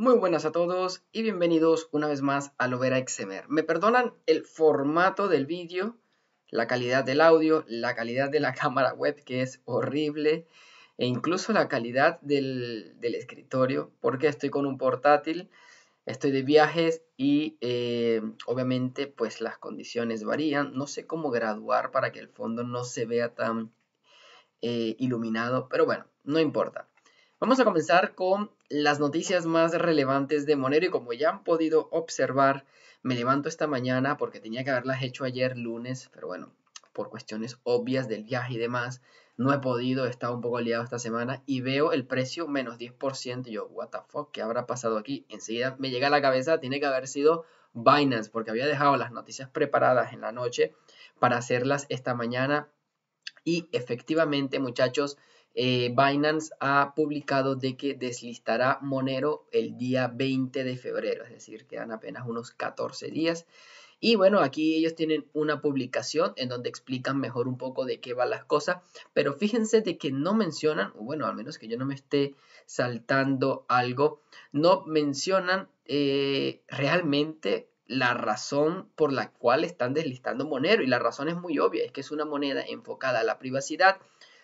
Muy buenas a todos y bienvenidos una vez más a Lovera XMR. Me perdonan el formato del vídeo, la calidad del audio, la calidad de la cámara web que es horrible e incluso la calidad del, escritorio porque estoy con un portátil, estoy de viajes y eh, obviamente pues las condiciones varían. No sé cómo graduar para que el fondo no se vea tan eh, iluminado, pero bueno, no importa. Vamos a comenzar con las noticias más relevantes de Monero y como ya han podido observar, me levanto esta mañana porque tenía que haberlas hecho ayer lunes, pero bueno, por cuestiones obvias del viaje y demás, no he podido, he estado un poco liado esta semana y veo el precio menos 10%. Y yo, what the fuck, ¿qué habrá pasado aquí? Enseguida me llega a la cabeza, tiene que haber sido Binance, porque había dejado las noticias preparadas en la noche para hacerlas esta mañana. Y efectivamente, muchachos, eh, Binance ha publicado de que deslistará Monero el día 20 de febrero, es decir, quedan apenas unos 14 días. Y bueno, aquí ellos tienen una publicación en donde explican mejor un poco de qué van las cosas, pero fíjense de que no mencionan, o bueno, al menos que yo no me esté saltando algo, no mencionan eh, realmente la razón por la cual están deslistando Monero y la razón es muy obvia, es que es una moneda enfocada a la privacidad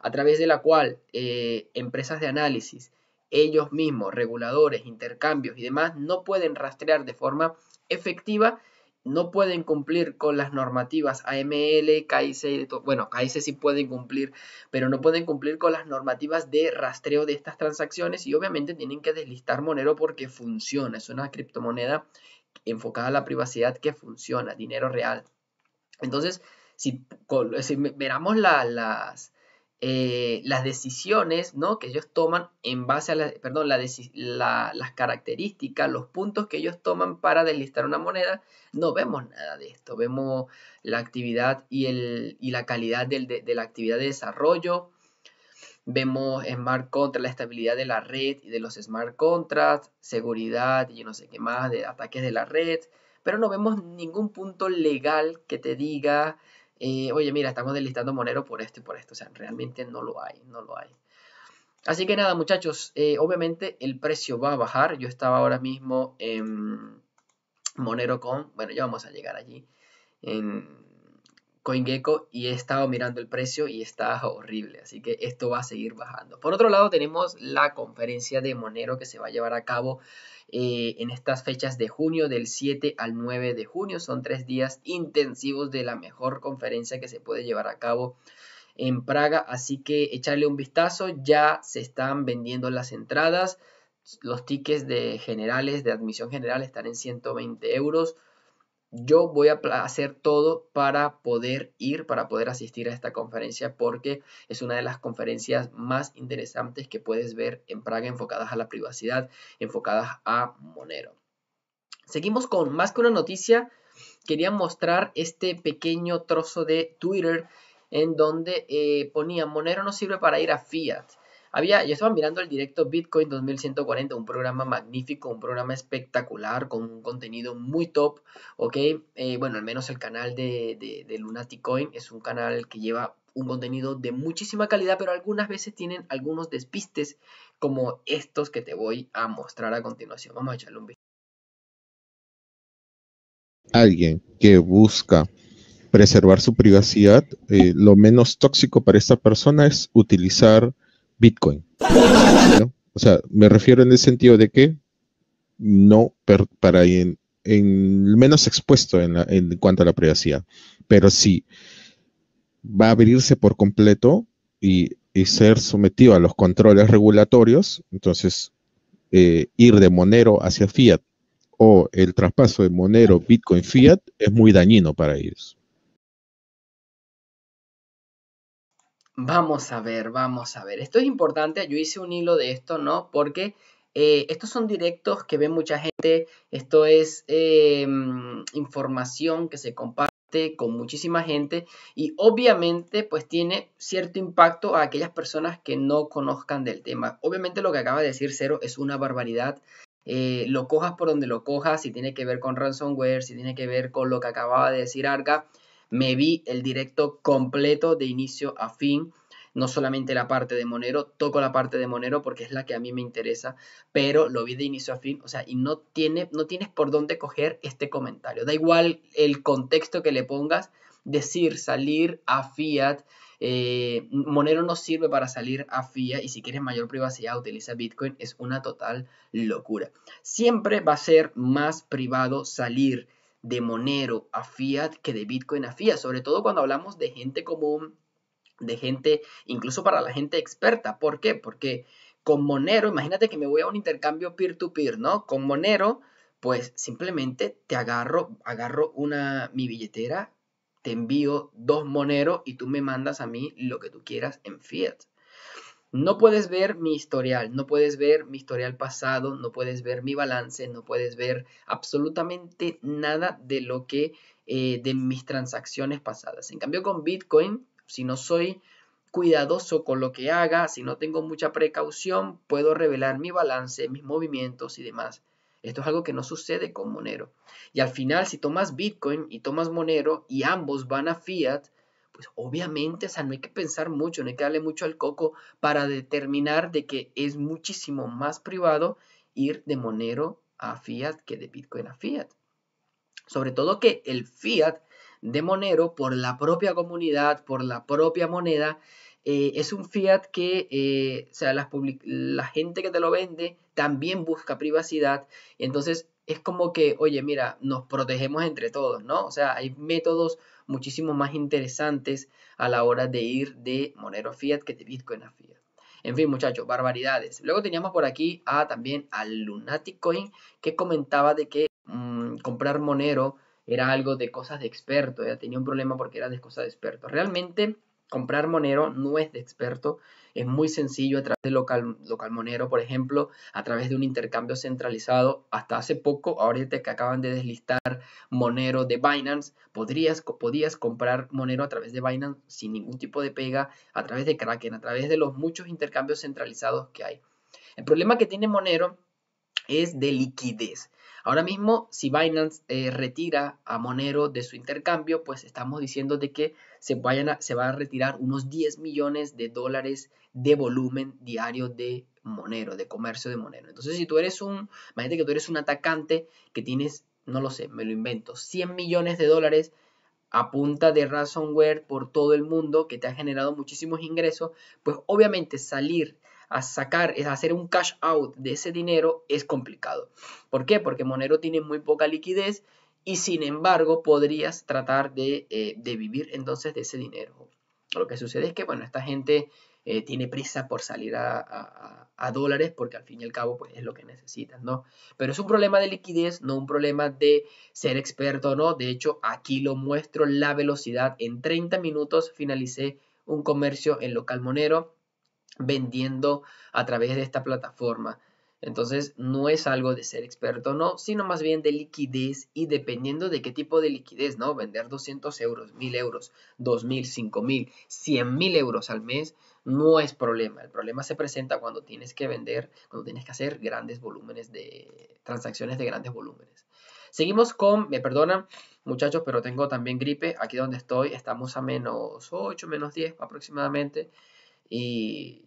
a través de la cual eh, empresas de análisis, ellos mismos, reguladores, intercambios y demás, no pueden rastrear de forma efectiva, no pueden cumplir con las normativas AML, KIC, bueno, KIC sí pueden cumplir, pero no pueden cumplir con las normativas de rastreo de estas transacciones y obviamente tienen que deslistar Monero porque funciona, es una criptomoneda enfocada a la privacidad que funciona, dinero real. Entonces, si, veramos las, eh, las decisiones ¿no? que ellos toman en base a perdón, las características, los puntos que ellos toman para deslistar una moneda, no vemos nada de esto. Vemos la actividad y, el, la calidad de, la actividad de desarrollo. Vemos smart contracts, la estabilidad de la red y de los smart contracts, seguridad y no sé qué más, de ataques de la red. Pero no vemos ningún punto legal que te diga eh, oye, mira, estamos deslistando Monero por esto y por esto. O sea, realmente no lo hay, no lo hay. Así que nada, muchachos, eh, obviamente el precio va a bajar. Yo estaba ahora mismo en Monero con, bueno, ya vamos a llegar allí. En, CoinGecko y he estado mirando el precio y está horrible, así que esto va a seguir bajando. Por otro lado, tenemos la conferencia de Monero que se va a llevar a cabo eh, en estas fechas de junio, del 7 al 9 de junio. Son tres días intensivos de la mejor conferencia que se puede llevar a cabo en Praga, así que echarle un vistazo, ya se están vendiendo las entradas. Los tickets de generales, de admisión general, están en 120 euros yo voy a hacer todo para poder ir, para poder asistir a esta conferencia, porque es una de las conferencias más interesantes que puedes ver en Praga, enfocadas a la privacidad, enfocadas a Monero. Seguimos con más que una noticia. Quería mostrar este pequeño trozo de Twitter en donde eh, ponía Monero no sirve para ir a Fiat. Había, yo estaba mirando el directo Bitcoin 2140, un programa magnífico, un programa espectacular, con un contenido muy top, ¿ok? Eh, bueno, al menos el canal de, de, Lunaticoin es un canal que lleva un contenido de muchísima calidad, pero algunas veces tienen algunos despistes como estos que te voy a mostrar a continuación. Vamos a echarle un vistazo. Alguien que busca preservar su privacidad, eh, lo menos tóxico para esta persona es utilizar Bitcoin. O sea, me refiero en el sentido de que no para en, en, menos expuesto en, cuanto a la privacidad, pero si va a abrirse por completo y, ser sometido a los controles regulatorios, entonces eh, ir de Monero hacia Fiat o el traspaso de Monero, Bitcoin, Fiat es muy dañino para ellos. Vamos a ver, vamos a ver. Esto es importante, yo hice un hilo de esto, ¿no? Porque eh, estos son directos que ve mucha gente, esto es em, información que se comparte con muchísima gente y obviamente pues tiene cierto impacto a aquellas personas que no conozcan del tema. Obviamente lo que acaba de decir Cero es una barbaridad. Eh, lo cojas por donde lo cojas, si tiene que ver con ransomware, si tiene que ver con lo que acababa de decir Arca, me vi el directo completo de inicio a fin no solamente la parte de Monero, toco la parte de Monero porque es la que a mí me interesa, pero lo vi de inicio a fin, o sea, y no, tiene, no tienes por dónde coger este comentario. Da igual el contexto que le pongas, decir salir a fiat, eh, Monero no sirve para salir a fiat y si quieres mayor privacidad utiliza Bitcoin, es una total locura. Siempre va a ser más privado salir de Monero a Fiat que de Bitcoin a Fiat, sobre todo cuando hablamos de gente común, de gente, incluso para la gente experta. ¿Por qué? Porque con Monero, imagínate que me voy a un intercambio peer-to-peer, -peer, to peer no Con Monero, pues simplemente te agarro, agarro una, mi billetera, te envío dos Monero y tú me mandas a mí lo que tú quieras en Fiat. No puedes ver mi historial, no puedes ver mi historial pasado, no puedes ver mi balance, no puedes ver absolutamente nada de lo que eh, de mis transacciones pasadas. En cambio con Bitcoin, si no soy cuidadoso con lo que haga, si no tengo mucha precaución, puedo revelar mi balance, mis movimientos y demás. Esto es algo que no sucede con Monero. Y al final, si tomas Bitcoin y tomas Monero y ambos van a Fiat, pues obviamente, o sea, no hay que pensar mucho, no hay que darle mucho al coco para determinar de que es muchísimo más privado ir de Monero a Fiat que de Bitcoin a Fiat. Sobre todo que el Fiat de Monero, por la propia comunidad, por la propia moneda, eh, es un Fiat que, eh, o sea, la gente que te lo vende también busca privacidad. Entonces, es como que, oye, mira, nos protegemos entre todos, ¿no? O sea, hay métodos muchísimo más interesantes a la hora de ir de Monero a Fiat que de Bitcoin a Fiat. En fin, muchachos, barbaridades. Luego teníamos por aquí a, también al Lunatic Coin que comentaba de que mm, comprar Monero era algo de cosas de experto, ya tenía un problema porque era de cosas de experto. Realmente Comprar Monero no es de experto, es muy sencillo a través de local, local Monero, por ejemplo, a través de un intercambio centralizado. Hasta hace poco, ahorita que acaban de deslistar Monero de Binance, podrías, comprar Monero a través de Binance sin ningún tipo de pega, a través de Kraken, a través de los muchos intercambios centralizados que hay. El problema que tiene Monero es de liquidez. Ahora mismo, si Binance eh, retira a Monero de su intercambio, pues estamos diciendo de que se, vayan a, se va a retirar unos 10 millones de dólares de volumen diario de Monero, de comercio de Monero. Entonces, si tú eres un, imagínate que tú eres un atacante que tienes, no lo sé, me lo invento, 100 millones de dólares a punta de ransomware por todo el mundo que te ha generado muchísimos ingresos, pues obviamente salir a sacar, es hacer un cash out de ese dinero es complicado. ¿Por qué? Porque Monero tiene muy poca liquidez y sin embargo podrías tratar de, eh, de vivir entonces de ese dinero. Lo que sucede es que, bueno, esta gente eh, tiene prisa por salir a, dólares porque al fin y al cabo pues, es lo que necesitan, ¿no? Pero es un problema de liquidez, no un problema de ser experto, ¿no? De hecho, aquí lo muestro la velocidad. En 30 minutos finalicé un comercio en local monero vendiendo a través de esta plataforma. Entonces no es algo de ser experto, no, sino más bien de liquidez y dependiendo de qué tipo de liquidez, ¿no? Vender 200 euros, 1000 euros, 2000, 5000, 100.000 euros al mes no es problema. El problema se presenta cuando tienes que vender, cuando tienes que hacer grandes volúmenes de transacciones de grandes volúmenes. Seguimos con, me perdonan muchachos, pero tengo también gripe. Aquí donde estoy estamos a menos 8, menos 10 aproximadamente. Y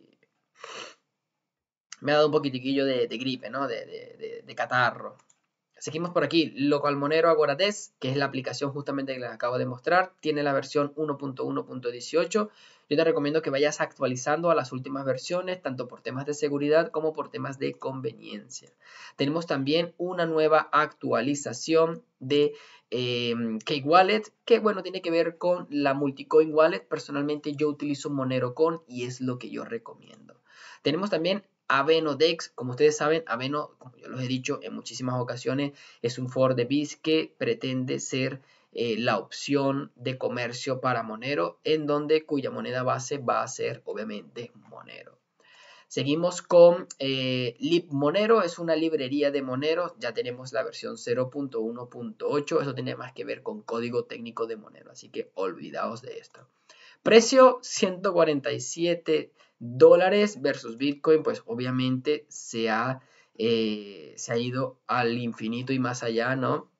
me ha dado un poquitiquillo de, gripe, ¿no? De, catarro. Seguimos por aquí. agora Test, que es la aplicación justamente que les acabo de mostrar, tiene la versión 1.1.18. Yo te recomiendo que vayas actualizando a las últimas versiones, tanto por temas de seguridad como por temas de conveniencia. Tenemos también una nueva actualización de eh, Wallet, que bueno, tiene que ver con la Multicoin Wallet. Personalmente yo utilizo Monero Con y es lo que yo recomiendo. Tenemos también Avenodex, como ustedes saben, Aveno, como yo los he dicho en muchísimas ocasiones, es un Ford de BIS que pretende ser eh, la opción de comercio para Monero, en donde cuya moneda base va a ser obviamente Monero. Seguimos con eh, LibMonero, es una librería de Monero, ya tenemos la versión 0.1.8, eso tiene más que ver con código técnico de Monero, así que olvidaos de esto. Precio 147 dólares versus Bitcoin, pues obviamente se ha, eh, se ha ido al infinito y más allá, ¿no?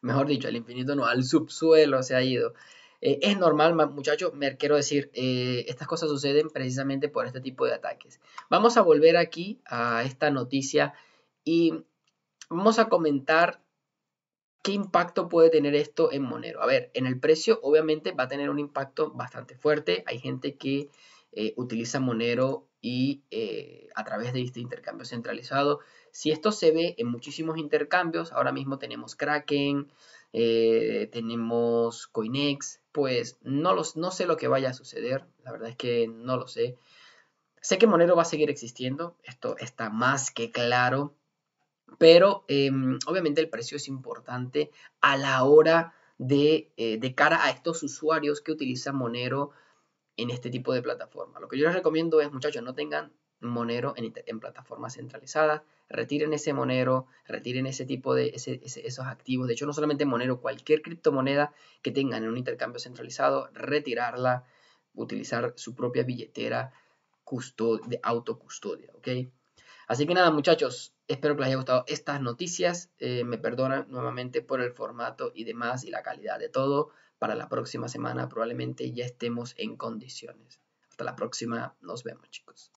Mejor dicho, al infinito no, al subsuelo se ha ido. Eh, es normal, muchachos, me quiero decir, eh, estas cosas suceden precisamente por este tipo de ataques. Vamos a volver aquí a esta noticia y vamos a comentar qué impacto puede tener esto en Monero. A ver, en el precio obviamente va a tener un impacto bastante fuerte. Hay gente que eh, utiliza Monero y eh, a través de este intercambio centralizado. Si esto se ve en muchísimos intercambios, ahora mismo tenemos Kraken, eh, tenemos Coinex, pues no, los, no sé lo que vaya a suceder, la verdad es que no lo sé. Sé que Monero va a seguir existiendo, esto está más que claro, pero em, obviamente el precio es importante a la hora de, de cara a estos usuarios que utilizan Monero en este tipo de plataforma. Lo que yo les recomiendo es, muchachos, no tengan monero en, plataformas centralizadas, retiren ese monero, retiren ese tipo de esos activos. De hecho, no solamente monero, cualquier criptomoneda que tengan en un intercambio centralizado, retirarla, utilizar su propia billetera de autocustodia, ¿ok? Así que nada, muchachos, espero que les haya gustado estas noticias. Eh, me perdonan nuevamente por el formato y demás y la calidad de todo para la próxima semana probablemente ya estemos en condiciones. Hasta la próxima, nos vemos chicos.